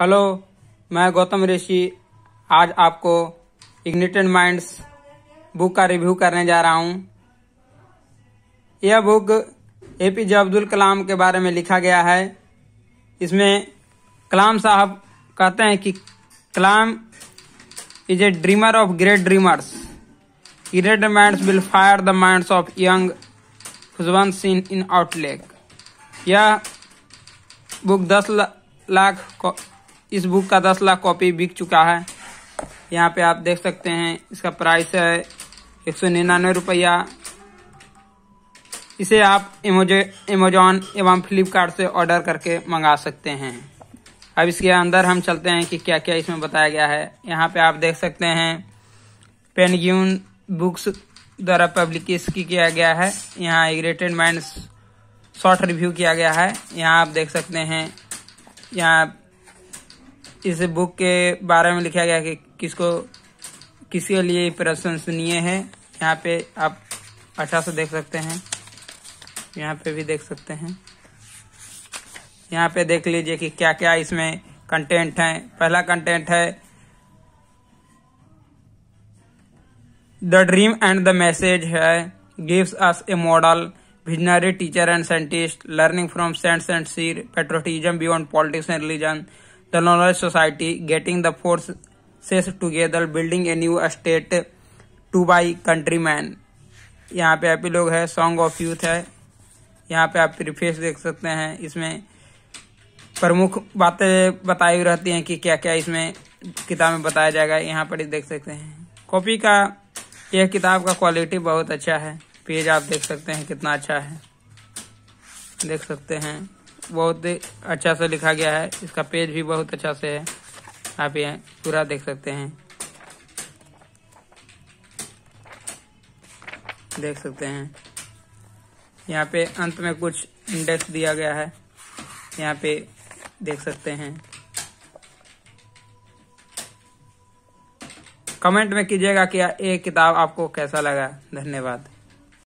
hello मैं गौतम ऋषि आज आपको इग्निटेड माइंड्स बुक का रिव्यू करने जा रहा हूँ यह book A P J Abdul Kalam के बारे में लिखा गया है इसमें कलाम साहब कहते हैं कि Kalam is a dreamer of great dreamers great minds will fire the minds of young Khushwant Singh in Outlook यह बुक दस लाख इस बुक का दस लाख कॉपी बिक चुका है यहाँ पे आप देख सकते हैं इसका प्राइस है एक सौ निन्यानवे रुपया इसे आप एमेजॉन एवं फ्लिपकार्ट से ऑर्डर करके मंगा सकते हैं अब इसके अंदर हम चलते हैं कि क्या क्या इसमें बताया गया है यहाँ पे आप देख सकते हैं पेनग्यून बुक्स द्वारा पब्लिकेश किया गया है यहाँ एग्रेटेड माइंड शॉर्ट रिव्यू किया गया है यहाँ आप देख सकते हैं यहाँ इस बुक के बारे में लिखा गया कि किसको किसके लिए प्रशंसनीय है यहाँ पे आप अच्छा से देख सकते हैं यहाँ पे भी देख सकते हैं यहाँ पे देख लीजिए कि क्या क्या इसमें कंटेंट है पहला कंटेंट है the dream and the message है gives us a model visionary teacher and scientist learning from saints and seer patriotism beyond politics and religion the society society, getting the forces together, building a new state to by country man यहाँ पे आपके लोग है song of youth है यहाँ पे आप preface देख सकते हैं इसमें प्रमुख बातें बताई रहती हैं कि क्या क्या इसमें किताब में बताया जाएगा यहाँ पर देख सकते हैं कॉपी का यह किताब का क्वालिटी बहुत अच्छा है पेज आप देख सकते हैं कितना अच्छा है देख सकते हैं बहुत अच्छा से लिखा गया है इसका पेज भी बहुत अच्छा से है आप यहाँ पूरा देख सकते हैं देख सकते हैं यहाँ पे अंत में कुछ इंडेक्स दिया गया है यहाँ पे देख सकते हैं कमेंट में कीजिएगा कि ये किताब आपको कैसा लगा धन्यवाद